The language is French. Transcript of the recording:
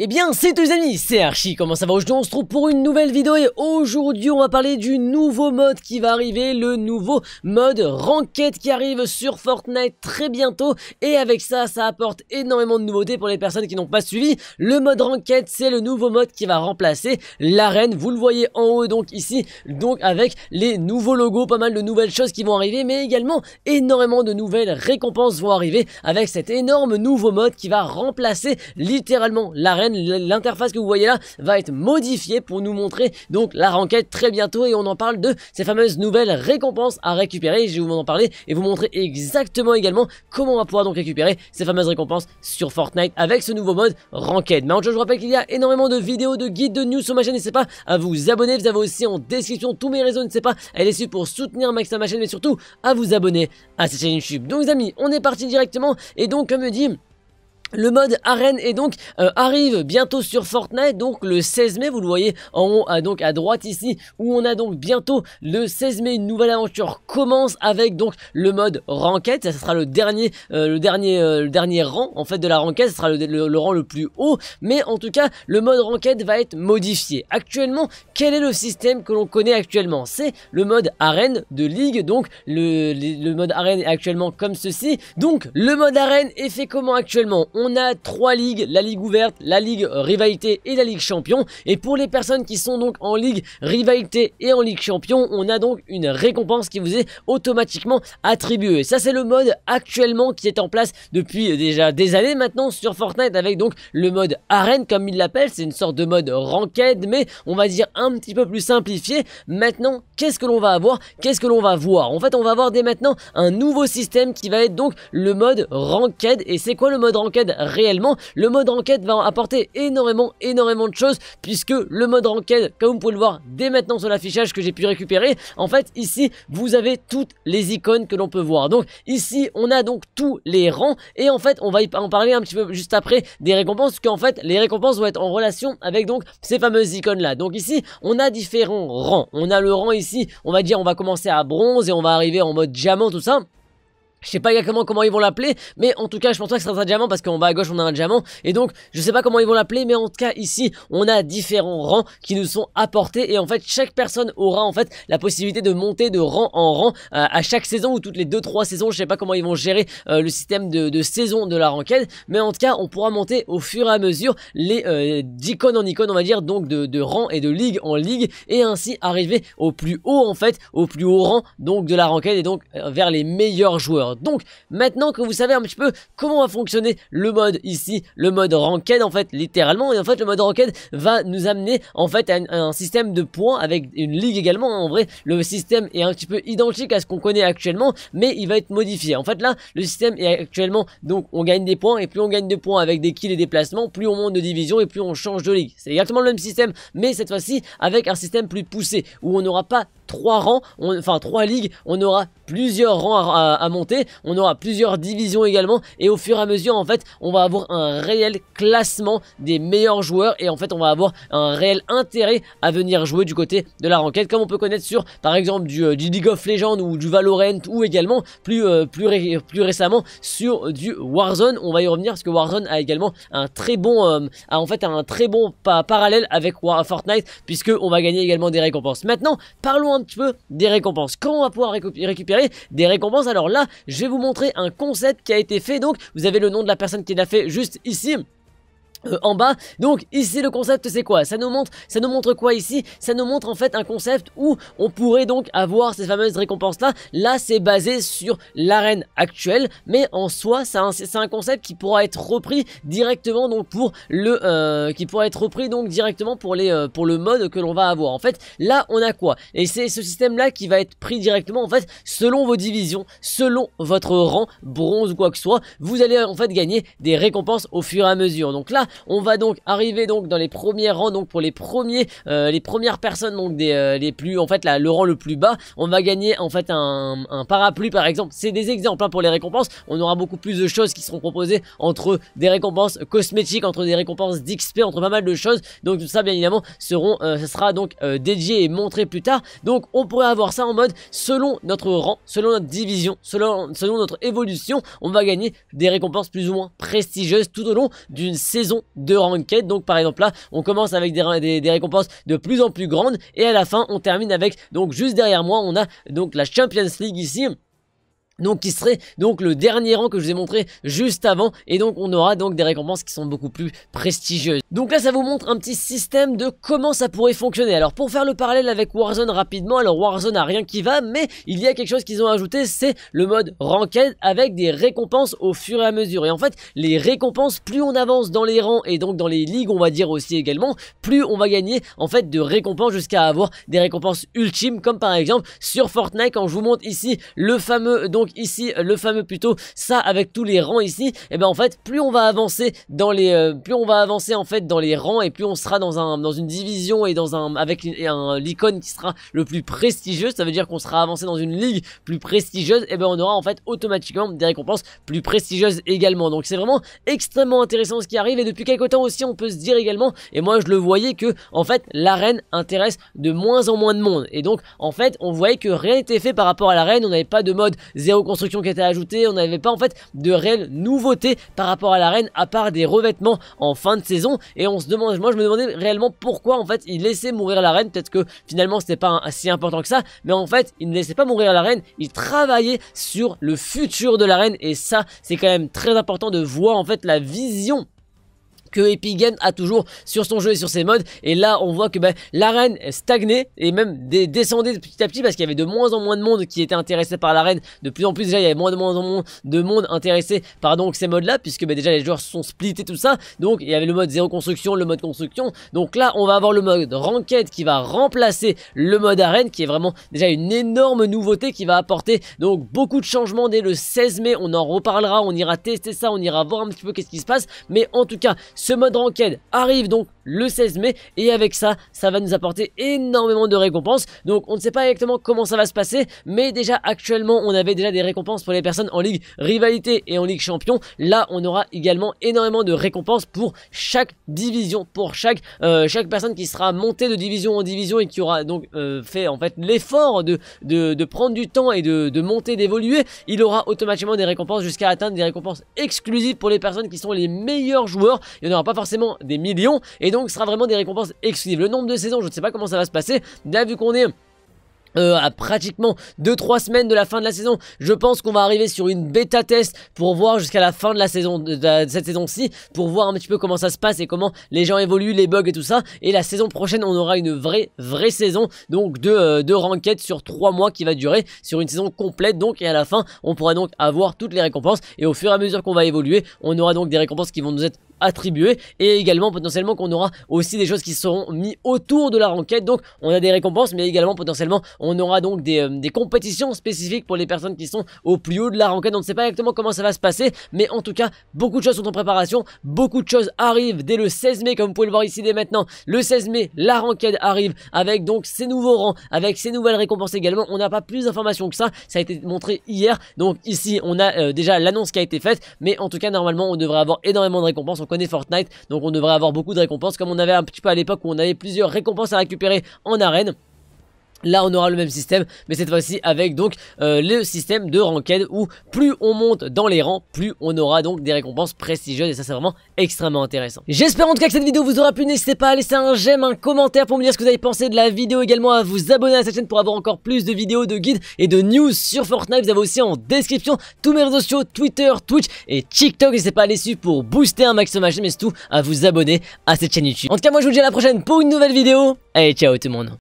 Eh bien, c'est tous les amis, c'est Archie, comment ça va Aujourd'hui, on se trouve pour une nouvelle vidéo et aujourd'hui, on va parler du nouveau mode qui va arriver, le nouveau mode Ranked qui arrive sur Fortnite très bientôt et avec ça, ça apporte énormément de nouveautés pour les personnes qui n'ont pas suivi. Le mode Ranked, c'est le nouveau mode qui va remplacer l'arène, vous le voyez en haut donc ici, donc avec les nouveaux logos, pas mal de nouvelles choses qui vont arriver, mais également énormément de nouvelles récompenses vont arriver avec cet énorme nouveau mode qui va remplacer littéralement l'arène L'interface que vous voyez là va être modifiée pour nous montrer donc la renquête très bientôt et on en parle de ces fameuses nouvelles récompenses à récupérer. Je vais vous en parler et vous montrer exactement également comment on va pouvoir donc récupérer ces fameuses récompenses sur Fortnite avec ce nouveau mode Ranked. Mais en cas je vous rappelle qu'il y a énormément de vidéos, de guides, de news sur ma chaîne. N'hésitez pas à vous abonner. Vous avez aussi en description tous mes réseaux. N'hésitez pas à les suivre pour soutenir Maxime ma chaîne, mais surtout à vous abonner à cette chaîne YouTube. Donc, les amis, on est parti directement. Et donc, comme me dis... Le mode arène est donc euh, arrive bientôt sur Fortnite, donc le 16 mai, vous le voyez en haut à, donc à droite ici, où on a donc bientôt le 16 mai une nouvelle aventure commence avec donc le mode ranked, ça, sera le dernier, euh, le dernier, euh, dernier rang en fait de la ranquette ça sera le, rang le plus haut, mais en tout cas le mode ranked va être modifié. Actuellement, quel est le système que l'on connaît actuellement C'est le mode arène de ligue, donc le, le mode arène est actuellement comme ceci. Donc le mode arène est fait comment actuellement on a trois ligues, la ligue ouverte, la ligue rivalité et la ligue champion. Et pour les personnes qui sont donc en ligue rivalité et en ligue champion, on a donc une récompense qui vous est automatiquement attribuée. Ça c'est le mode actuellement qui est en place depuis déjà des années maintenant sur Fortnite avec donc le mode arène comme ils l'appellent, c'est une sorte de mode ranked mais on va dire un petit peu plus simplifié. Maintenant, qu'est-ce que l'on va avoir Qu'est-ce que l'on va voir En fait, on va avoir dès maintenant un nouveau système qui va être donc le mode ranked et c'est quoi le mode ranked réellement. Le mode enquête va apporter énormément, énormément de choses puisque le mode enquête, comme vous pouvez le voir dès maintenant sur l'affichage que j'ai pu récupérer, en fait ici vous avez toutes les icônes que l'on peut voir. Donc ici on a donc tous les rangs et en fait on va en parler un petit peu juste après des récompenses qu'en fait les récompenses vont être en relation avec donc ces fameuses icônes là. Donc ici on a différents rangs. On a le rang ici, on va dire on va commencer à bronze et on va arriver en mode diamant tout ça. Je sais pas exactement comment ils vont l'appeler, mais en tout cas, je pense pas que ce sera un diamant parce qu'en bas à gauche, on a un diamant. Et donc, je sais pas comment ils vont l'appeler, mais en tout cas, ici, on a différents rangs qui nous sont apportés. Et en fait, chaque personne aura en fait la possibilité de monter de rang en rang euh, à chaque saison ou toutes les 2-3 saisons. Je sais pas comment ils vont gérer euh, le système de, saison de la ranked, mais en tout cas, on pourra monter au fur et à mesure les euh, d'icône en icône, on va dire, donc de, de rang et de ligue en ligue, et ainsi arriver au plus haut en fait, au plus haut rang donc de la ranked et donc vers les meilleurs joueurs. Donc, maintenant que vous savez un petit peu comment va fonctionner le mode ici, le mode Ranked en fait, littéralement, et en fait le mode Ranked va nous amener en fait à, un système de points avec une ligue également, hein. en vrai, le système est un petit peu identique à ce qu'on connaît actuellement, mais il va être modifié. En fait là, le système est actuellement, donc on gagne des points, et plus on gagne de points avec des kills et des placements, plus on monte de division et plus on change de ligue. C'est exactement le même système, mais cette fois-ci avec un système plus poussé, où on n'aura pas trois rangs, enfin trois ligues, on aura plusieurs rangs à, monter, on aura plusieurs divisions également, et au fur et à mesure, en fait, on va avoir un réel classement des meilleurs joueurs, et en fait, on va avoir un réel intérêt à venir jouer du côté de la ranquette comme on peut connaître sur, par exemple, du, euh, League of Legends ou du Valorant, ou également, plus, euh, plus, récemment, sur euh, du Warzone, on va y revenir, parce que Warzone a également un très bon, en fait un très bon parallèle avec Fortnite, puisque on va gagner également des récompenses. Maintenant, parlons tu veux des récompenses. Quand on va pouvoir récupérer des récompenses Alors là, je vais vous montrer un concept qui a été fait. Donc, vous avez le nom de la personne qui l'a fait juste ici. Euh, en bas. Donc ici le concept c'est quoi Ça nous montre ça nous montre quoi ici Ça nous montre en fait un concept où on pourrait donc avoir ces fameuses récompenses là. Là c'est basé sur l'arène actuelle mais en soi c'est un, concept qui pourra être repris directement donc pour le euh, qui pourra être repris donc directement pour les euh, pour le mode que l'on va avoir. En fait, là on a quoi Et c'est ce système là qui va être pris directement en fait selon vos divisions, selon votre rang, bronze ou quoi que soit, vous allez en fait gagner des récompenses au fur et à mesure. Donc là on va donc arriver donc dans les premiers rangs, donc pour les premiers, euh, les premières personnes donc euh, les plus, en fait là, le rang le plus bas, on va gagner en fait un, parapluie par exemple. C'est des exemples hein, pour les récompenses. On aura beaucoup plus de choses qui seront proposées entre des récompenses cosmétiques, entre des récompenses d'XP, entre pas mal de choses. Donc tout ça bien évidemment seront, euh, sera donc dédié et montré plus tard. Donc on pourrait avoir ça en mode selon notre rang, selon notre division, selon selon notre évolution, on va gagner des récompenses plus ou moins prestigieuses tout au long d'une saison de Ranked. Donc par exemple là, on commence avec des, récompenses de plus en plus grandes et à la fin on termine avec donc juste derrière moi on a donc la Champions League ici donc qui serait donc le dernier rang que je vous ai montré juste avant et donc on aura donc des récompenses qui sont beaucoup plus prestigieuses. Donc là ça vous montre un petit système de comment ça pourrait fonctionner. Alors pour faire le parallèle avec Warzone rapidement, alors Warzone a rien qui va mais il y a quelque chose qu'ils ont ajouté c'est le mode ranked avec des récompenses au fur et à mesure. Et en fait les récompenses plus on avance dans les rangs et donc dans les ligues on va dire aussi également plus on va gagner en fait de récompenses jusqu'à avoir des récompenses ultimes comme par exemple sur Fortnite quand je vous montre ici le fameux donc ici euh, le fameux plutôt ça avec tous les rangs ici et eh ben en fait plus on va avancer dans les euh, plus on va avancer en fait dans les rangs et plus on sera dans un dans une division et dans un avec un l'icône qui sera le plus prestigieux ça veut dire qu'on sera avancé dans une ligue plus prestigieuse et eh ben on aura en fait automatiquement des récompenses plus prestigieuses également donc c'est vraiment extrêmement intéressant ce qui arrive et depuis quelque temps aussi on peut se dire également et moi je le voyais que en fait l'arène intéresse de moins en moins de monde et donc en fait on voyait que rien n'était fait par rapport à l'arène on n'avait pas de mode 0 Construction qui était ajoutée, on n'avait pas en fait de réelles nouveautés par rapport à l'arène à part des revêtements en fin de saison et on se demande, moi je me demandais réellement pourquoi en fait il laissait mourir l'arène, peut-être que finalement c'était pas si important que ça, mais en fait il ne laissait pas mourir l'arène, il travaillait sur le futur de l'arène et ça c'est quand même très important de voir en fait la vision que Epic a toujours sur son jeu et sur ses modes. Et là, on voit que bah, ben, l'arène stagnait et même descendait petit à petit parce qu'il y avait de moins en moins de monde qui était intéressé par l'arène. De plus en plus, déjà, il y avait moins de moins en moins de monde intéressé par donc ces modes-là, puisque ben, déjà les joueurs sont splittés tout ça. Donc il y avait le mode zéro construction, le mode construction. Donc là, on va avoir le mode ranked qui va remplacer le mode arène, qui est vraiment déjà une énorme nouveauté qui va apporter donc beaucoup de changements dès le 16 mai. On en reparlera, on ira tester ça, on ira voir un petit peu qu'est-ce qui se passe. Mais en tout cas, ce mode ranked arrive donc le 16 mai et avec ça, ça va nous apporter énormément de récompenses. Donc on ne sait pas exactement comment ça va se passer, mais déjà actuellement on avait déjà des récompenses pour les personnes en Ligue Rivalité et en Ligue Champion. Là on aura également énormément de récompenses pour chaque division, pour chaque, euh, chaque personne qui sera montée de division en division et qui aura donc euh, fait en fait l'effort de, de, prendre du temps et de, monter, d'évoluer. Il aura automatiquement des récompenses jusqu'à atteindre des récompenses exclusives pour les personnes qui sont les meilleurs joueurs il n'y aura pas forcément des millions, et donc ce sera vraiment des récompenses exclusives. Le nombre de saisons, je ne sais pas comment ça va se passer, là vu qu'on est... Euh, à pratiquement 2-3 semaines de la fin de la saison. Je pense qu'on va arriver sur une bêta test pour voir jusqu'à la fin de la saison de, cette saison-ci, pour voir un petit peu comment ça se passe et comment les gens évoluent, les bugs et tout ça. Et la saison prochaine, on aura une vraie vraie saison, donc de, euh, de sur 3 mois qui va durer sur une saison complète. Donc et à la fin, on pourra donc avoir toutes les récompenses et au fur et à mesure qu'on va évoluer, on aura donc des récompenses qui vont nous être attribué et également potentiellement qu'on aura aussi des choses qui seront mises autour de la renquête. Donc on a des récompenses mais également potentiellement on aura donc euh, des, compétitions spécifiques pour les personnes qui sont au plus haut de la renquête. On ne sait pas exactement comment ça va se passer mais en tout cas beaucoup de choses sont en préparation, beaucoup de choses arrivent dès le 16 mai comme vous pouvez le voir ici dès maintenant. Le 16 mai la renquête arrive avec donc ses nouveaux rangs, avec ses nouvelles récompenses également. On n'a pas plus d'informations que ça, ça a été montré hier. Donc ici on a euh, déjà l'annonce qui a été faite mais en tout cas normalement on devrait avoir énormément de récompenses connaît Fortnite, donc on devrait avoir beaucoup de récompenses, comme on avait un petit peu à l'époque où on avait plusieurs récompenses à récupérer en arène. Là, on aura le même système, mais cette fois-ci avec donc euh, le système de ranked où plus on monte dans les rangs, plus on aura donc des récompenses prestigieuses et ça c'est vraiment extrêmement intéressant. J'espère en tout cas que cette vidéo vous aura plu, n'hésitez pas à laisser un j'aime, un commentaire pour me dire ce que vous avez pensé de la vidéo, également à vous abonner à cette chaîne pour avoir encore plus de vidéos, de guides et de news sur Fortnite. Vous avez aussi en description tous mes réseaux sociaux, Twitter, Twitch et TikTok, n'hésitez pas à les suivre pour booster un maximum ma chaîne, mais surtout à vous abonner à cette chaîne YouTube. En tout cas, moi je vous dis à la prochaine pour une nouvelle vidéo, allez ciao tout le monde